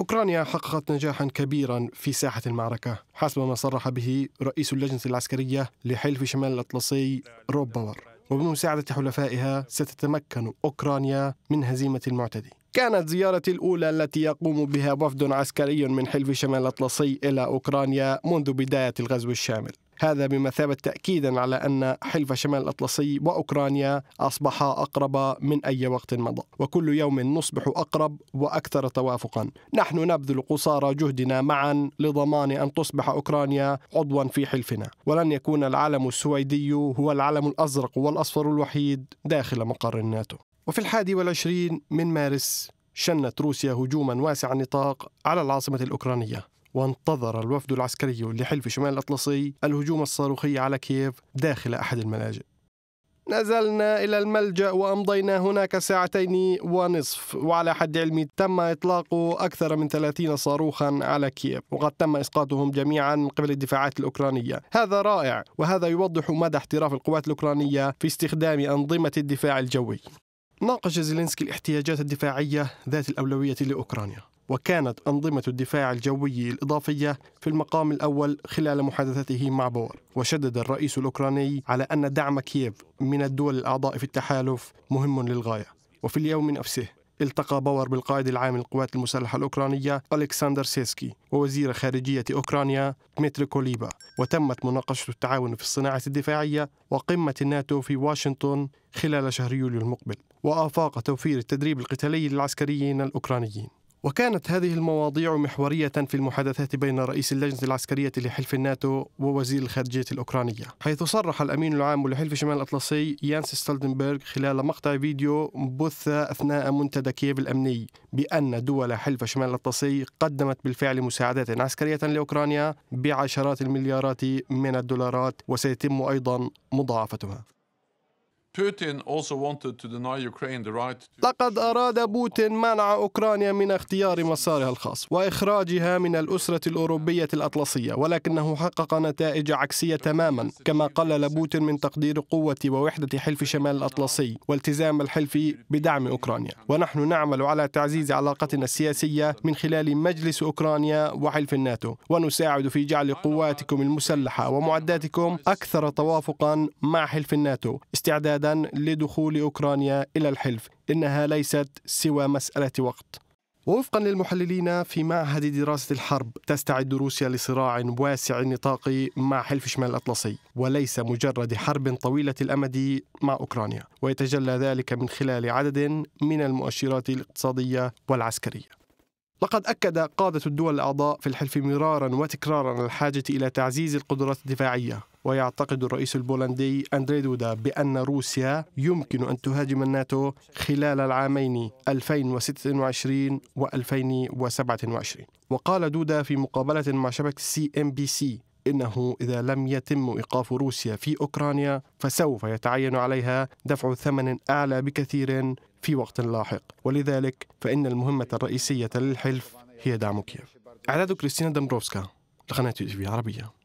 أوكرانيا حققت نجاحا كبيرا في ساحة المعركة حسب ما صرح به رئيس اللجنة العسكرية لحلف شمال الأطلسي روب باور وبمساعدة حلفائها ستتمكن أوكرانيا من هزيمة المعتدي كانت زيارتي الأولى التي يقوم بها وفد عسكري من حلف شمال الأطلسي إلى أوكرانيا منذ بداية الغزو الشامل هذا بمثابة تأكيدا على أن حلف شمال الأطلسي وأوكرانيا أصبحا أقرب من أي وقت مضى وكل يوم نصبح أقرب وأكثر توافقا نحن نبذل قصارى جهدنا معا لضمان أن تصبح أوكرانيا عضوا في حلفنا ولن يكون العلم السويدي هو العلم الأزرق والأصفر الوحيد داخل مقر الناتو وفي الحادي والعشرين من مارس شنت روسيا هجوما واسع النطاق على العاصمة الأوكرانية وانتظر الوفد العسكري لحلف شمال الأطلسي الهجوم الصاروخي على كييف داخل أحد الملاجئ نزلنا إلى الملجأ وأمضينا هناك ساعتين ونصف وعلى حد علمي تم إطلاق أكثر من 30 صاروخا على كييف وقد تم إسقاطهم جميعا من قبل الدفاعات الأوكرانية هذا رائع وهذا يوضح مدى احتراف القوات الأوكرانية في استخدام أنظمة الدفاع الجوي ناقش زيلينسكي الاحتياجات الدفاعية ذات الأولوية لأوكرانيا وكانت أنظمة الدفاع الجوي الإضافية في المقام الأول خلال محادثته مع بور وشدد الرئيس الأوكراني على أن دعم كييف من الدول الأعضاء في التحالف مهم للغاية وفي اليوم نفسه التقى باور بالقائد العام للقوات المسلحة الأوكرانية ألكسندر سيسكي ووزير خارجية أوكرانيا ميتري كوليبا وتمت مناقشة التعاون في الصناعة الدفاعية وقمة الناتو في واشنطن خلال شهر يوليو المقبل وآفاق توفير التدريب القتالي للعسكريين الأوكرانيين وكانت هذه المواضيع محورية في المحادثات بين رئيس اللجنة العسكرية لحلف الناتو ووزير الخارجية الأوكرانية حيث صرح الأمين العام لحلف شمال الأطلسي يانس ستولتنبرغ خلال مقطع فيديو بث أثناء منتدى كييف الأمني بأن دول حلف شمال الأطلسي قدمت بالفعل مساعدات عسكرية لأوكرانيا بعشرات المليارات من الدولارات وسيتم أيضا مضاعفتها لقد أراد بوتين منع أوكرانيا من اختيار مسارها الخاص وإخراجها من الأسرة الأوروبية الأطلسية ولكنه حقق نتائج عكسية تماما كما قلل بوتين من تقدير قوة ووحدة حلف شمال الأطلسي والتزام الحلف بدعم أوكرانيا ونحن نعمل على تعزيز علاقتنا السياسية من خلال مجلس أوكرانيا وحلف الناتو ونساعد في جعل قواتكم المسلحة ومعداتكم أكثر توافقا مع حلف الناتو استعداد استعدادا لدخول أوكرانيا إلى الحلف إنها ليست سوى مسألة وقت ووفقا للمحللين في معهد دراسة الحرب تستعد روسيا لصراع واسع النطاق مع حلف شمال الأطلسي وليس مجرد حرب طويلة الأمد مع أوكرانيا ويتجلى ذلك من خلال عدد من المؤشرات الاقتصادية والعسكرية لقد أكد قادة الدول الأعضاء في الحلف مرارا وتكرارا الحاجة إلى تعزيز القدرات الدفاعية ويعتقد الرئيس البولندي أندري دودا بأن روسيا يمكن أن تهاجم الناتو خلال العامين 2026 و 2027 وقال دودا في مقابلة مع شبكة سي ام بي سي إنه إذا لم يتم إيقاف روسيا في أوكرانيا فسوف يتعين عليها دفع ثمن أعلى بكثير في وقت لاحق ولذلك فإن المهمة الرئيسية للحلف هي دعم كييف إعداد كريستينا دمبروفسكا لقناة تي عربية